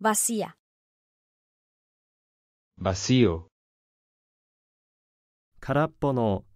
vacía. Vacío. 空っぽの